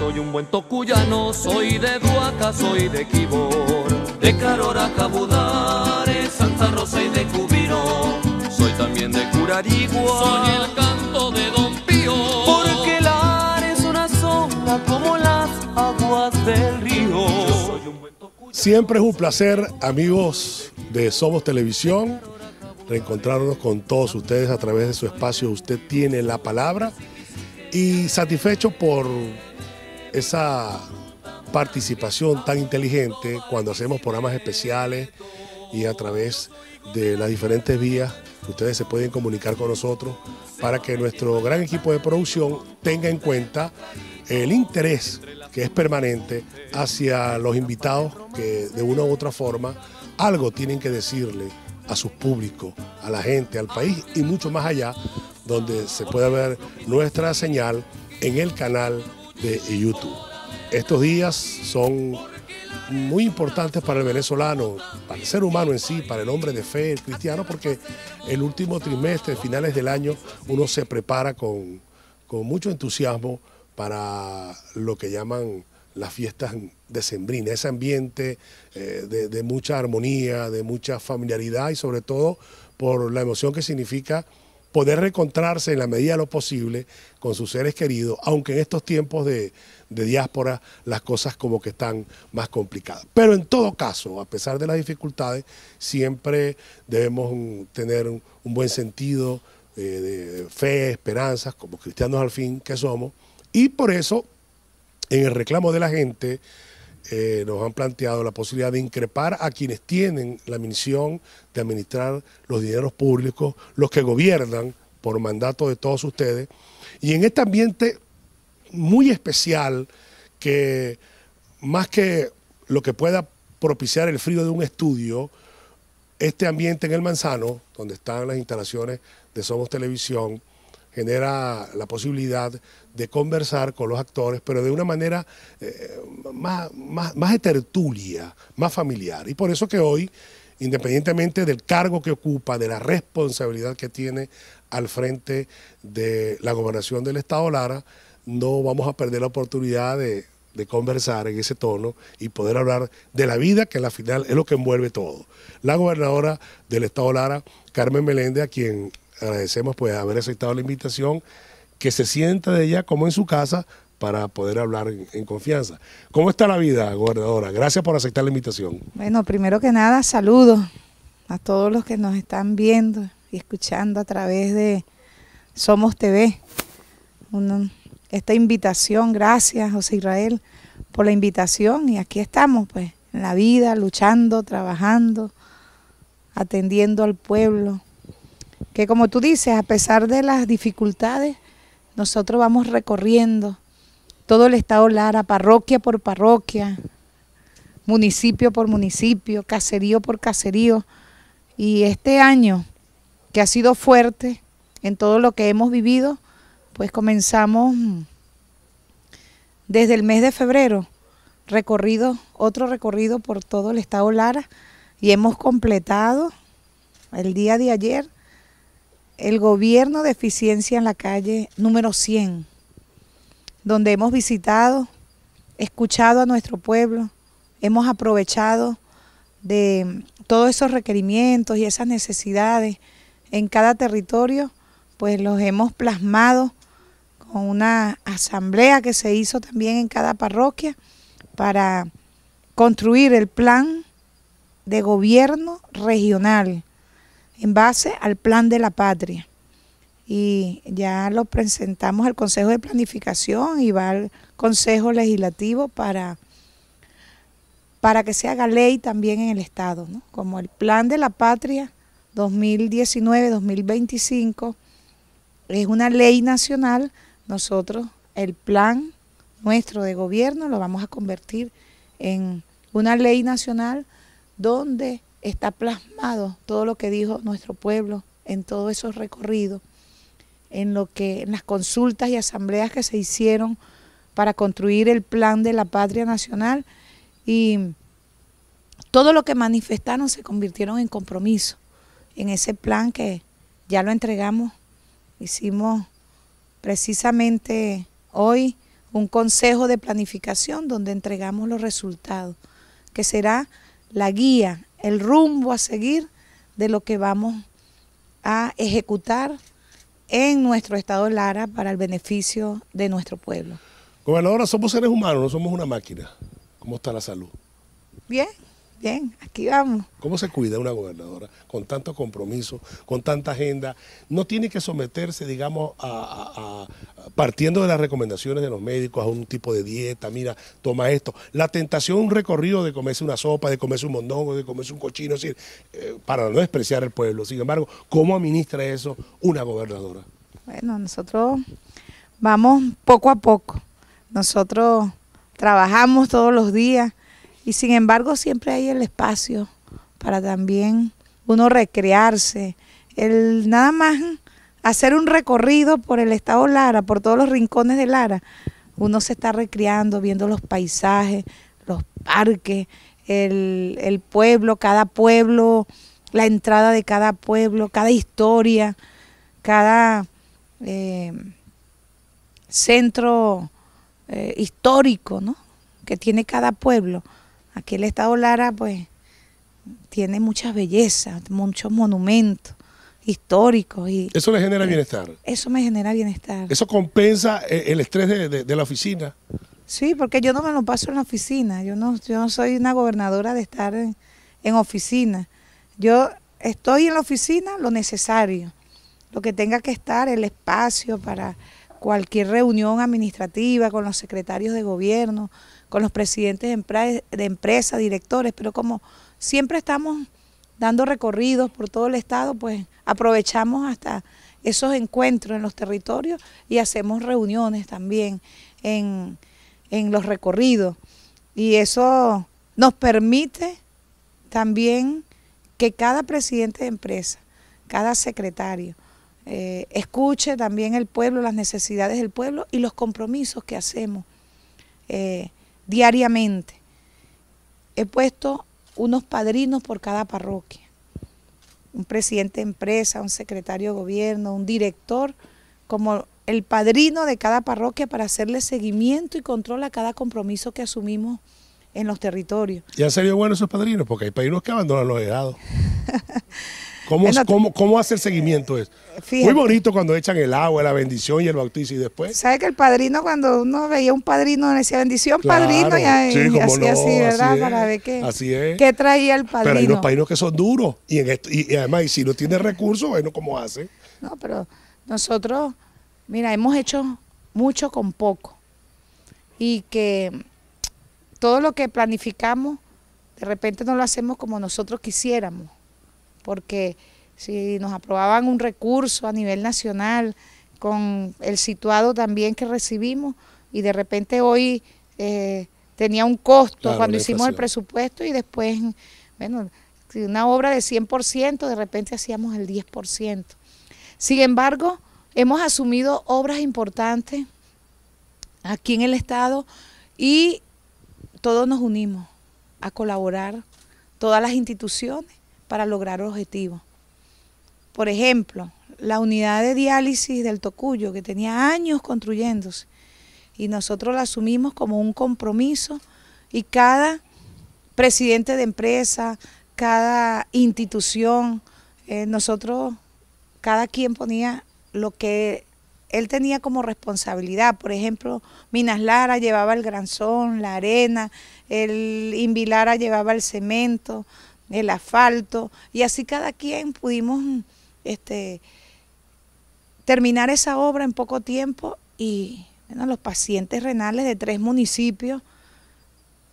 soy un buen tocuyano, soy de Duaca, soy de Quibor, de Carora, Cabudare, Santa Rosa y de Cubiro, soy también de Curarigua, soy el canto de Don Pío, porque el ar es una sombra como las aguas del río. Siempre es un placer, amigos de Somos Televisión, reencontrarnos con todos ustedes a través de su espacio Usted tiene la palabra y satisfecho por esa participación tan inteligente cuando hacemos programas especiales y a través de las diferentes vías ustedes se pueden comunicar con nosotros para que nuestro gran equipo de producción tenga en cuenta el interés que es permanente hacia los invitados que de una u otra forma algo tienen que decirle a su público, a la gente, al país y mucho más allá, donde se pueda ver nuestra señal en el canal de YouTube. Estos días son muy importantes para el venezolano, para el ser humano en sí, para el hombre de fe, el cristiano, porque el último trimestre, finales del año, uno se prepara con, mucho entusiasmo para lo que llaman las fiestas decembrinas, ese ambiente eh, de, de mucha armonía, de mucha familiaridad y sobre todo por la emoción que significa poder reencontrarse en la medida de lo posible con sus seres queridos, aunque en estos tiempos de, diáspora las cosas como que están más complicadas. Pero en todo caso, a pesar de las dificultades, siempre debemos tener un, buen sentido eh, de fe, esperanzas, como cristianos al fin que somos, y por eso en el reclamo de la gente, eh, nos han planteado la posibilidad de increpar a quienes tienen la misión de administrar los dineros públicos, los que gobiernan por mandato de todos ustedes. Y en este ambiente muy especial que más que lo que pueda propiciar el frío de un estudio, este ambiente en el Manzano, donde están las instalaciones de Somos Televisión, genera la posibilidad de conversar con los actores, pero de una manera eh, más, más tertulia, más familiar. Y por eso que hoy, independientemente del cargo que ocupa, de la responsabilidad que tiene al frente de la gobernación del Estado Lara, no vamos a perder la oportunidad de, conversar en ese tono y poder hablar de la vida, que al final es lo que envuelve todo. La gobernadora del Estado Lara, Carmen Meléndez, a quien agradecemos pues haber aceptado la invitación, que se sienta de ella como en su casa para poder hablar en, confianza. ¿Cómo está la vida, gobernadora? Gracias por aceptar la invitación. Bueno, primero que nada, saludos a todos los que nos están viendo y escuchando a través de Somos TV. esta invitación, gracias José Israel por la invitación y aquí estamos, pues, en la vida, luchando, trabajando, atendiendo al pueblo. Que como tú dices, a pesar de las dificultades, nosotros vamos recorriendo todo el estado Lara, parroquia por parroquia, municipio por municipio, caserío por caserío. Y este año, que ha sido fuerte en todo lo que hemos vivido, pues comenzamos desde el mes de febrero, recorrido, otro recorrido por todo el estado Lara, y hemos completado el día de ayer el gobierno de eficiencia en la calle número 100, donde hemos visitado, escuchado a nuestro pueblo, hemos aprovechado de todos esos requerimientos y esas necesidades en cada territorio, pues los hemos plasmado con una asamblea que se hizo también en cada parroquia para construir el plan de gobierno regional en base al plan de la patria. Y ya lo presentamos al Consejo de Planificación y va al Consejo Legislativo para, para que se haga ley también en el Estado, como el plan de la patria 2019-2025 es una ley nacional, nosotros el plan nuestro de gobierno lo vamos a convertir en una ley nacional donde está plasmado todo lo que dijo nuestro pueblo en todos esos recorridos, en lo que en las consultas y asambleas que se hicieron para construir el plan de la patria nacional y todo lo que manifestaron se convirtieron en compromiso en ese plan que ya lo entregamos. Hicimos precisamente hoy un consejo de planificación donde entregamos los resultados, que será la guía el rumbo a seguir de lo que vamos a ejecutar en nuestro estado Lara para el beneficio de nuestro pueblo. Gobernadora, somos seres humanos, no somos una máquina. ¿Cómo está la salud? Bien, bien, aquí vamos. ¿Cómo se cuida una gobernadora con tanto compromiso, con tanta agenda? No tiene que someterse, digamos, a, partiendo de las recomendaciones de los médicos, a un tipo de dieta, mira, toma esto. La tentación, un recorrido de comerse una sopa, de comerse un mondongo, de comerse un cochino, eh, para no despreciar al pueblo. Sin embargo, ¿cómo administra eso una gobernadora? Bueno, nosotros vamos poco a poco. Nosotros trabajamos todos los días y sin embargo siempre hay el espacio para también uno recrearse. El nada más hacer un recorrido por el estado Lara, por todos los rincones de Lara, uno se está recreando, viendo los paisajes, los parques, el, el pueblo, cada pueblo, la entrada de cada pueblo, cada historia, cada eh, centro eh, histórico que tiene cada pueblo. Aquí el estado Lara, pues, tiene muchas bellezas, muchos monumentos históricos. Y, ¿Eso le genera eh, bienestar? Eso me genera bienestar. ¿Eso compensa eh, el estrés de, la oficina? Sí, porque yo no me lo paso en la oficina. Yo no, yo no soy una gobernadora de estar en oficina. Yo estoy en la oficina lo necesario, lo que tenga que estar, el espacio para cualquier reunión administrativa con los secretarios de gobierno, con los presidentes de, empresas, directores, pero como siempre estamos dando recorridos por todo el estado, pues aprovechamos hasta esos encuentros en los territorios y hacemos reuniones también en, los recorridos. Y eso nos permite también que cada presidente de empresa, cada secretario, eh, escuche también el pueblo, las necesidades del pueblo y los compromisos que hacemos. Eh, diariamente. He puesto unos padrinos por cada parroquia, un presidente de empresa, un secretario de gobierno, un director, como el padrino de cada parroquia para hacerle seguimiento y control a cada compromiso que asumimos en los territorios. Ya sería bueno buenos esos padrinos? Porque hay padrinos que abandonan los legados. ¿Cómo, cómo, ¿Cómo, hace el seguimiento eso? Muy bonito cuando echan el agua, la bendición y el bautizo y después. ¿Sabes que el padrino, cuando uno veía un padrino, decía bendición, padrino? Y, así, así, ¿verdad? Para ver qué, traía el padrino. Pero hay unos padrinos que son duros. Y, en además, y si no tiene recursos, bueno, ¿cómo hace? No, pero nosotros, mira, hemos hecho mucho con poco. Y que todo lo que planificamos, de repente no lo hacemos como nosotros quisiéramos porque si nos aprobaban un recurso a nivel nacional con el situado también que recibimos y de repente hoy eh, tenía un costo cuando hicimos el presupuesto y después, bueno, una obra de 100%, de repente hacíamos el 10%. Sin embargo, hemos asumido obras importantes aquí en el Estado y todos nos unimos a colaborar, todas las instituciones, para lograr objetivos. Por ejemplo, la unidad de diálisis del Tocuyo, que tenía años construyéndose, y nosotros la asumimos como un compromiso, y cada presidente de empresa, cada institución, eh, nosotros, cada quien ponía lo que él tenía como responsabilidad. Por ejemplo, Minas Lara llevaba el granzón, la arena, el Invilara llevaba el cemento, el asfalto, y así cada quien pudimos este, terminar esa obra en poco tiempo y los pacientes renales de tres municipios,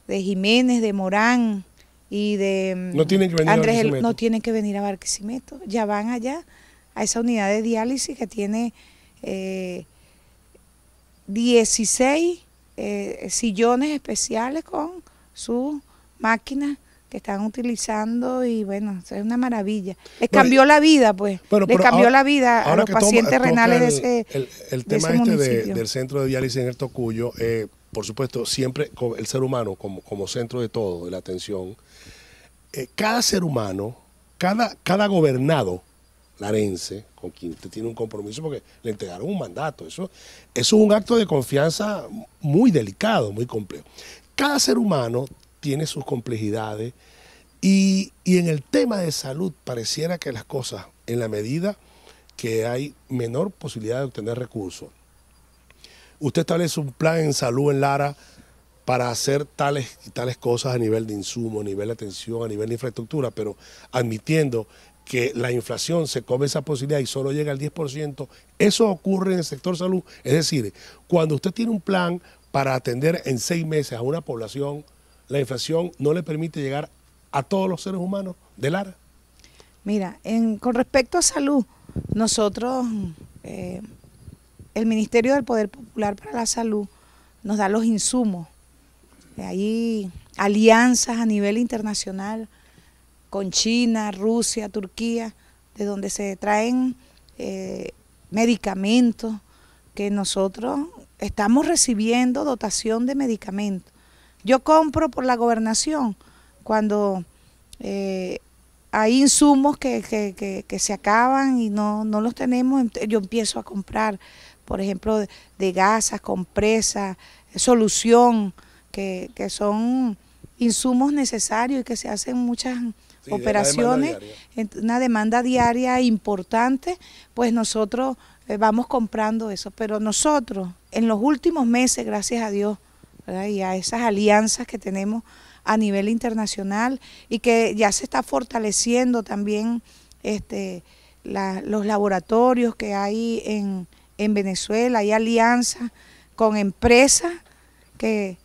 de Jiménez, de Morán y de no tienen que venir Andrés, a no tienen que venir a Barquisimeto, ya van allá a esa unidad de diálisis que tiene 16 eh, eh, sillones especiales con su máquina que están utilizando y bueno, es una maravilla. Les cambió la vida, pues. Les cambió la vida a los pacientes renales de ese El, tema este del centro de diálisis en el Tocuyo, eh, por supuesto, siempre el ser humano como, como centro de todo, de la atención, eh, cada ser humano, cada, cada gobernado larense, con quien tiene un compromiso porque le entregaron un mandato, eso, eso es un acto de confianza muy delicado, muy complejo. Cada ser humano tiene sus complejidades. Y, en el tema de salud pareciera que las cosas, en la medida que hay menor posibilidad de obtener recursos, usted establece un plan en salud en Lara para hacer tales y tales cosas a nivel de insumo, a nivel de atención, a nivel de infraestructura, pero admitiendo que la inflación se come esa posibilidad y solo llega al 10%, eso ocurre en el sector salud. Es decir, cuando usted tiene un plan para atender en seis meses a una población la inflación no le permite llegar a todos los seres humanos del área. Mira, con respecto a salud, nosotros, eh, el Ministerio del Poder Popular para la Salud nos da los insumos. Eh, hay alianzas a nivel internacional con China, Rusia, Turquía, de donde se traen eh, medicamentos que nosotros estamos recibiendo dotación de medicamentos yo compro por la gobernación cuando eh, hay insumos que, se acaban y no, los tenemos, yo empiezo a comprar, por ejemplo, de, gasas, compresas, solución, que, son insumos necesarios y que se hacen muchas operaciones, una demanda diaria importante, pues nosotros eh, vamos comprando eso. Pero nosotros, en los últimos meses, gracias a Dios, y a esas alianzas que tenemos a nivel internacional y que ya se está fortaleciendo también este, los laboratorios que hay en, Venezuela, hay alianzas con empresas que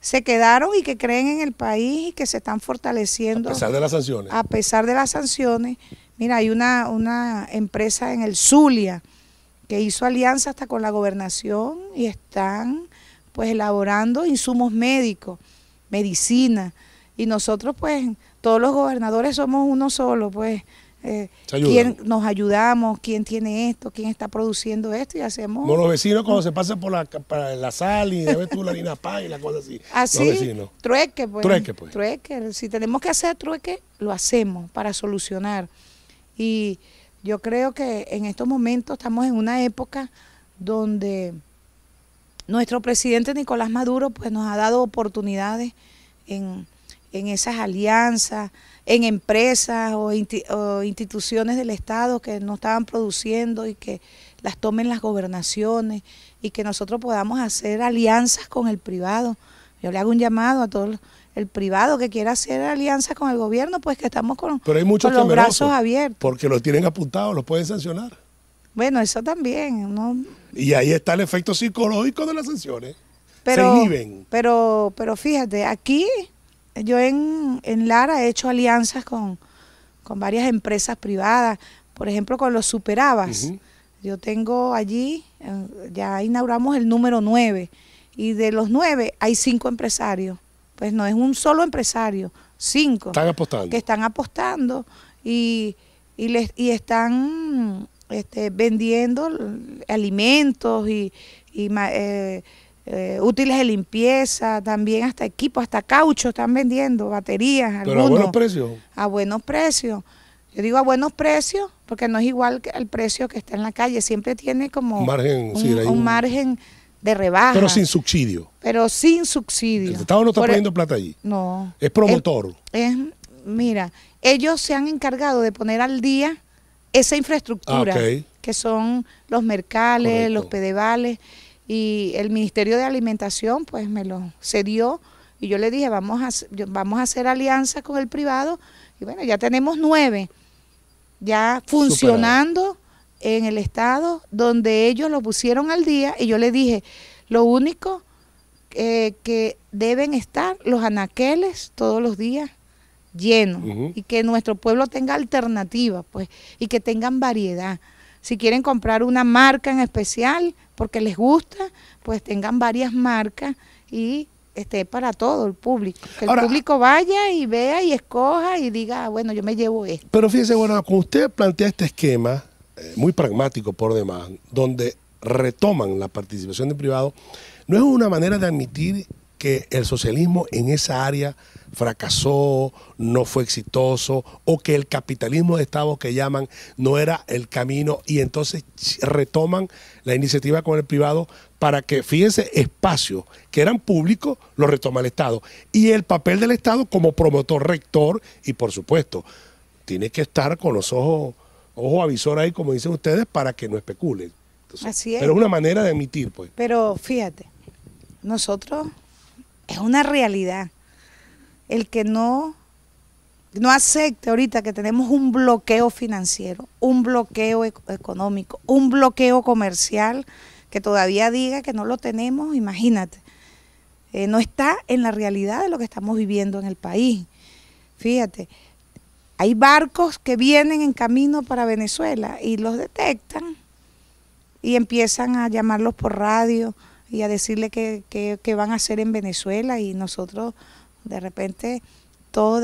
se quedaron y que creen en el país y que se están fortaleciendo. A pesar de las sanciones. A pesar de las sanciones. Mira, hay una, una empresa en el Zulia que hizo alianza hasta con la gobernación y están pues elaborando insumos médicos, medicina, y nosotros pues todos los gobernadores somos uno solo, pues eh, quién nos ayudamos, quién tiene esto, quién está produciendo esto y hacemos... los vecinos cuando se pasan por la, la sal y tú la harina y la cosa así. Así, trueque pues. Trueque pues. Trueque. Si tenemos que hacer trueque, lo hacemos para solucionar. Y yo creo que en estos momentos estamos en una época donde nuestro presidente Nicolás Maduro pues, nos ha dado oportunidades en, esas alianzas, en empresas o, instituciones del Estado que no estaban produciendo y que las tomen las gobernaciones y que nosotros podamos hacer alianzas con el privado. Yo le hago un llamado a todo el privado que quiera hacer alianzas con el gobierno, pues que estamos con, los brazos abiertos. Porque los tienen apuntados, los pueden sancionar. Bueno, eso también. Y ahí está el efecto psicológico de las sanciones. Pero, Pero, fíjate, aquí yo en, Lara he hecho alianzas con, varias empresas privadas, por ejemplo con los Superabas. Yo tengo allí, eh, ya inauguramos el número 9 y de los 9 hay 5 empresarios. Pues no es un solo empresario, 5. Están apostando. Que están apostando y, y, les, y están este, vendiendo alimentos y, eh, eh, útiles de limpieza, también hasta equipos, hasta caucho están vendiendo, baterías. Pero a buenos precios. A buenos precios. Yo digo a buenos precios porque no es igual que el precio que está en la calle, siempre tiene como un, margen de rebaja. Pero sin subsidio. Pero sin subsidio. El Estado no está e poniendo plata allí. No. Es promotor. es, mira, ellos se han encargado de poner al día esa infraestructura, ah, que son los mercales, los pedevales, y el Ministerio de Alimentación pues me lo cedió y yo le dije, vamos a, vamos a hacer alianza con el privado, y bueno, ya tenemos nueve, ya funcionando en el Estado, donde ellos lo pusieron al día, y yo le dije, lo único eh, que deben estar los anaqueles todos los días lleno y que nuestro pueblo tenga alternativas, pues, y que tengan variedad. Si quieren comprar una marca en especial porque les gusta, pues tengan varias marcas y esté para todo el público. Que el público vaya y vea y escoja y diga, ah, bueno, yo me llevo esto. Pero fíjese, bueno, con usted plantea este esquema, eh, muy pragmático por demás, donde retoman la participación de privado, no es una manera de admitir que el socialismo en esa área fracasó, no fue exitoso, o que el capitalismo de Estado que llaman no era el camino y entonces retoman la iniciativa con el privado para que, fíjense, espacios que eran públicos lo retoma el Estado. Y el papel del Estado como promotor, rector y por supuesto, tiene que estar con los ojos, ojo avisor ahí, como dicen ustedes, para que no especulen. Así es. Pero es una manera de emitir, pues. Pero fíjate, nosotros es una realidad. El que no, no acepte ahorita que tenemos un bloqueo financiero, un bloqueo e-, económico, un bloqueo comercial, que todavía diga que no lo tenemos, imagínate. Eh, no está en la realidad de lo que estamos viviendo en el país. Fíjate, hay barcos que vienen en camino para Venezuela y los detectan y empiezan a llamarlos por radio y a decirle qué que, van a hacer en Venezuela y nosotros de repente todo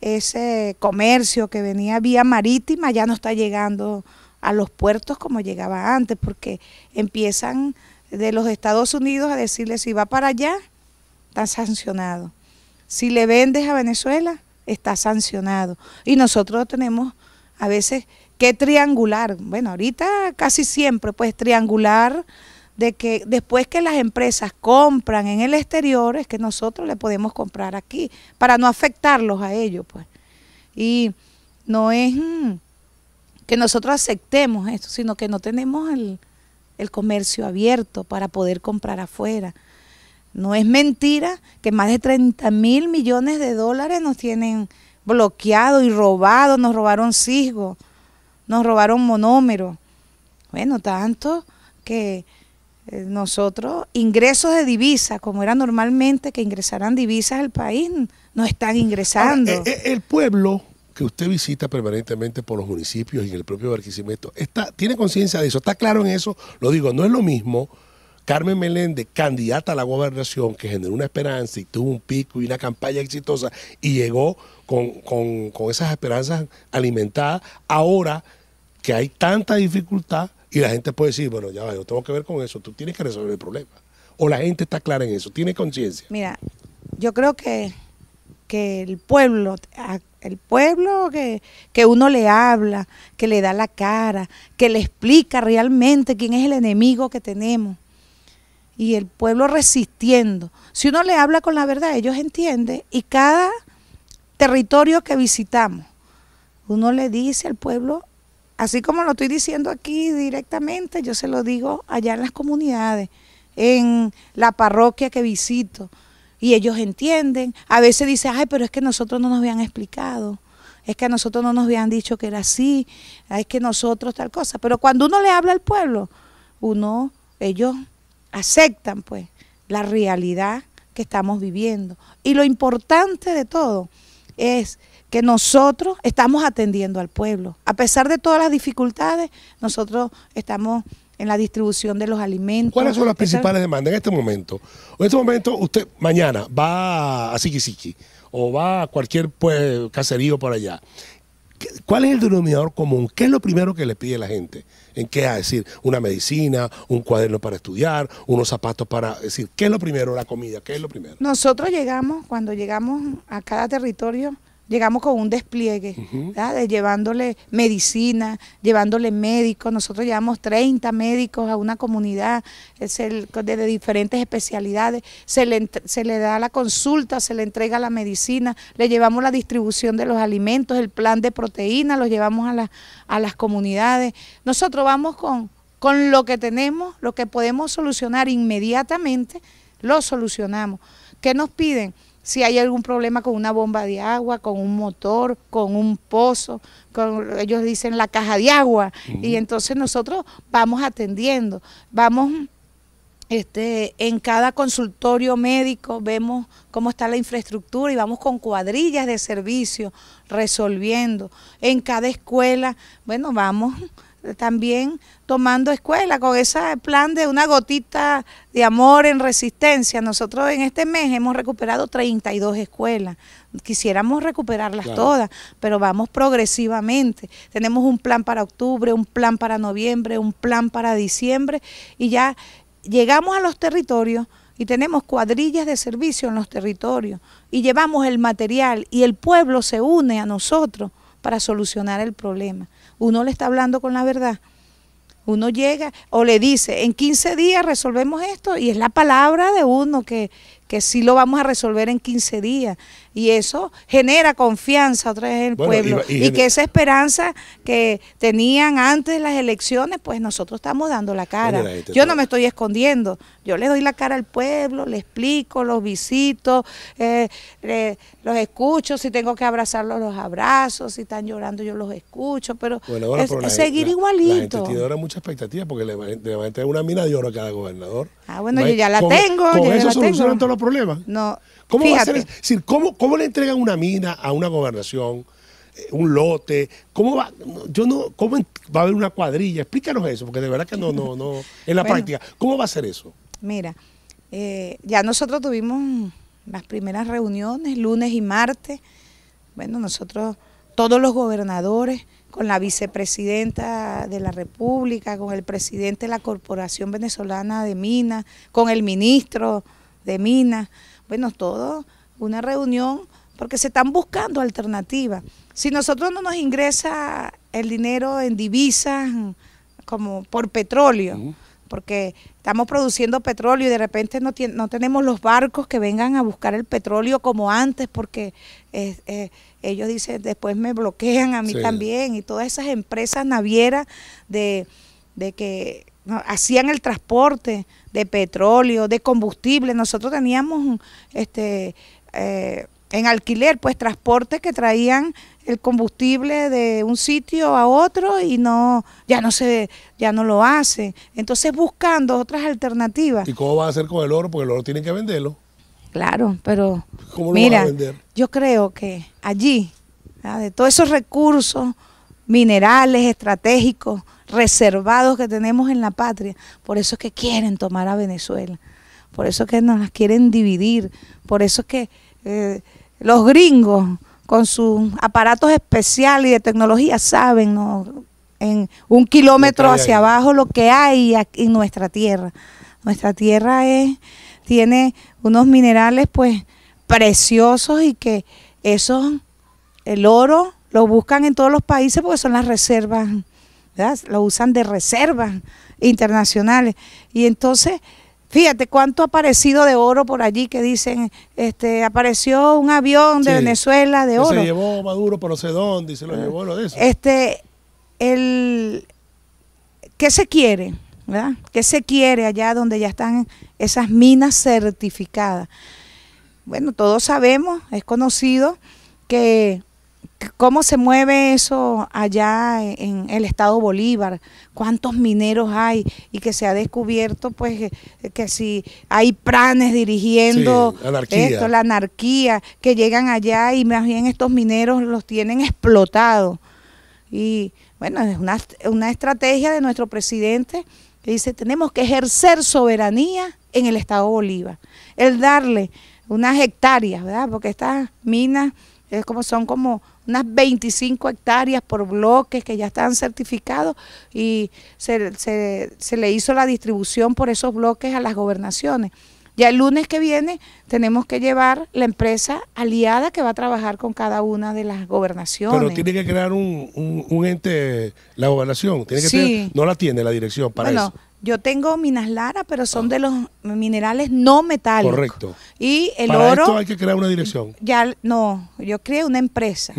ese comercio que venía vía marítima ya no está llegando a los puertos como llegaba antes, porque empiezan de los Estados Unidos a decirle si va para allá, está sancionado. Si le vendes a Venezuela, está sancionado. Y nosotros tenemos a veces que triangular, bueno, ahorita casi siempre, pues triangular de que después que las empresas compran en el exterior, es que nosotros le podemos comprar aquí, para no afectarlos a ellos, pues. Y no es mm, que nosotros aceptemos esto, sino que no tenemos el, comercio abierto para poder comprar afuera. No es mentira que más de 30 mil millones de dólares nos tienen bloqueado y robado, nos robaron CISGO, nos robaron monómero. Bueno, tanto que eh, nosotros ingresos de divisas, como era normalmente que ingresaran divisas al país, no están ingresando. Eh, eh, el, pueblo que usted visita permanentemente por los municipios y en el propio Barquisimeto, está, ¿tiene conciencia de eso? ¿Está claro en eso? Lo digo, no es lo mismo Carmen Meléndez, candidata a la gobernación, que generó una esperanza y tuvo un pico y una campaña exitosa y llegó con, con esas esperanzas alimentadas, ahora que hay tanta dificultad y la gente puede decir, bueno, ya yo tengo que ver con eso, tú tienes que resolver el problema. O la gente está clara en eso, tiene conciencia. Mira, yo creo que, que el pueblo, el pueblo que, que uno le habla, que le da la cara, que le explica realmente quién es el enemigo que tenemos y el pueblo resistiendo. Si uno le habla con la verdad, ellos entienden y cada territorio que visitamos, uno le dice al pueblo así como lo estoy diciendo aquí directamente, yo se lo digo allá en las comunidades, en la parroquia que visito. Y ellos entienden. A veces dicen, ay, pero es que nosotros no nos habían explicado. Es que a nosotros no nos habían dicho que era así. Es que nosotros tal cosa. Pero cuando uno le habla al pueblo, uno, ellos aceptan pues la realidad que estamos viviendo. Y lo importante de todo es que nosotros estamos atendiendo al pueblo. A pesar de todas las dificultades, nosotros estamos en la distribución de los alimentos. ¿Cuáles son las principales demandas en este momento? En este momento, usted mañana va a Siquisiqui o va a cualquier pues, caserío por allá. ¿Cuál es el denominador común? ¿Qué es lo primero que le pide la gente? ¿En qué? Es decir, una medicina, un cuaderno para estudiar, unos zapatos para... decir, ¿qué es lo primero? La comida, ¿qué es lo primero? Nosotros llegamos, cuando llegamos a cada territorio, llegamos con un despliegue, llevándole medicina, llevándole médicos. Nosotros llevamos 30 médicos a una comunidad es de, diferentes especialidades. Se le, da la consulta, se le entrega la medicina, le llevamos la distribución de los alimentos, el plan de proteína, los llevamos a, a las comunidades. Nosotros vamos con, con lo que tenemos, lo que podemos solucionar inmediatamente, lo solucionamos. ¿Qué nos piden? si hay algún problema con una bomba de agua, con un motor, con un pozo, con, ellos dicen la caja de agua, y entonces nosotros vamos atendiendo, vamos este, en cada consultorio médico vemos cómo está la infraestructura y vamos con cuadrillas de servicio resolviendo. En cada escuela, bueno, vamos también tomando escuela con ese plan de una gotita de amor en resistencia. Nosotros en este mes hemos recuperado 32 escuelas. Quisiéramos recuperarlas todas, pero vamos progresivamente. Tenemos un plan para octubre, un plan para noviembre, un plan para diciembre y ya llegamos a los territorios y tenemos cuadrillas de servicio en los territorios y llevamos el material y el pueblo se une a nosotros para solucionar el problema uno le está hablando con la verdad. Uno llega o le dice, en 15 días resolvemos esto y es la palabra de uno que, que sí lo vamos a resolver en 15 días. Y eso genera confianza otra vez en el pueblo. Y, y, que esa esperanza que tenían antes de las elecciones, pues nosotros estamos dando la cara. Yo no me estoy escondiendo. Yo le doy la cara al pueblo, le explico, los visito, eh, los escucho, si tengo que abrazarlos, los abrazo, si están llorando, yo los escucho, pero es, seguir igualito. La gente tiene ahora mucha expectativa porque le, va a entrar una mina de oro a cada gobernador. Ah, bueno, yo ya la tengo. Con eso solucionan todos los problemas. No. ¿Cómo, decir, ¿cómo, ¿Cómo le entregan una mina a una gobernación? Eh, un lote, ¿cómo va? Yo no, ¿cómo va a haber una cuadrilla? Explícanos eso, porque de verdad que no, no, no, en la práctica, ¿cómo va a ser eso? Mira, eh, ya nosotros tuvimos las primeras reuniones, lunes y martes. Bueno, nosotros, todos los gobernadores, con la vicepresidenta de la República, con el presidente de la Corporación Venezolana de Minas, con el ministro de Minas. Bueno, todo una reunión porque se están buscando alternativas. Si nosotros no nos ingresa el dinero en divisas como por petróleo, porque estamos produciendo petróleo y de repente no, no tenemos los barcos que vengan a buscar el petróleo como antes, porque eh, eh, ellos dicen, después me bloquean a mí también, y todas esas empresas navieras de, que hacían el transporte de petróleo, de combustible. Nosotros teníamos este, eh, en alquiler, pues transportes que traían el combustible de un sitio a otro y no ya no se ya no lo hace. Entonces buscando otras alternativas. ¿Y cómo va a hacer con el oro? Porque el oro tienen que venderlo. Claro, pero ¿Cómo mira, yo creo que allí de todos esos recursos minerales estratégicos reservados que tenemos en la patria, por eso es que quieren tomar a Venezuela, por eso es que nos quieren dividir, por eso es que eh, los gringos con sus aparatos especiales y de tecnología saben en un kilómetro hacia abajo lo que hay en nuestra tierra. Nuestra tierra es, tiene unos minerales pues preciosos y que eso el oro lo buscan en todos los países porque son las reservas, lo usan de reservas internacionales. Y entonces Fíjate cuánto ha aparecido de oro por allí que dicen, este, apareció un avión de Venezuela de oro. Se llevó Maduro, por no sé dónde, y se lo ah. llevó lo de eso. Este, el, ¿qué se quiere? ¿Verdad? ¿Qué se quiere allá donde ya están esas minas certificadas? Bueno, todos sabemos, es conocido que ¿Cómo se mueve eso allá en el estado Bolívar? ¿Cuántos mineros hay? Y que se ha descubierto, pues, eh, que, si hay pranes dirigiendo esto, la anarquía, que llegan allá y más bien estos mineros los tienen explotados. Y bueno, es una, una estrategia de nuestro presidente que dice, tenemos que ejercer soberanía en el estado Bolívar. El darle unas hectáreas, ¿verdad? Porque estas minas es como son como unas 25 hectáreas por bloques que ya están certificados y se, le hizo la distribución por esos bloques a las gobernaciones. Ya el lunes que viene tenemos que llevar la empresa aliada que va a trabajar con cada una de las gobernaciones. Pero tiene que crear un, un, ente, la gobernación, no la tiene la dirección para eso. Yo tengo minas Lara, pero son ah. de los minerales no metálicos. Correcto. Y el Para oro. Esto hay que crear una dirección. Ya no, yo creé una empresa.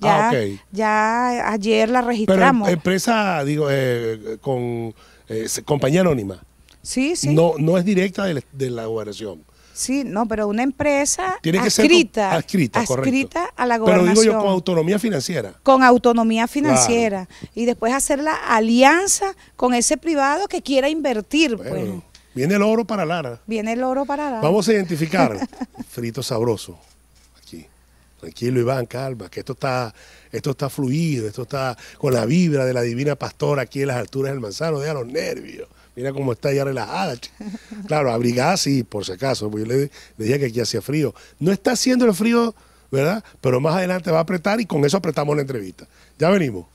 Ah, ya, ayer la em- registramos. Pero empresa, digo, eh, con eh, compañía anónima. Sí, sí. No, no es directa de la, de la gobernación. Sí, no, pero una empresa Tiene que adscrita, a la gobernación. Pero digo yo, con autonomía financiera. Con autonomía financiera. Y después hacer la alianza con ese privado que quiera invertir. Pues. Viene el oro para Lara. Viene el oro para Lara. Vamos a identificar. Frito sabroso. Aquí. Tranquilo, Iván, calma, que esto está, esto está fluido, esto está con la vibra de la divina pastora aquí en las alturas del manzano, deja los nervios. Mira cómo está ya relajada. Claro, abrigada sí, por si acaso, porque yo le, decía que aquí hacía frío. No está haciendo el frío, ¿verdad? Pero más adelante va a apretar y con eso apretamos la entrevista. Ya venimos.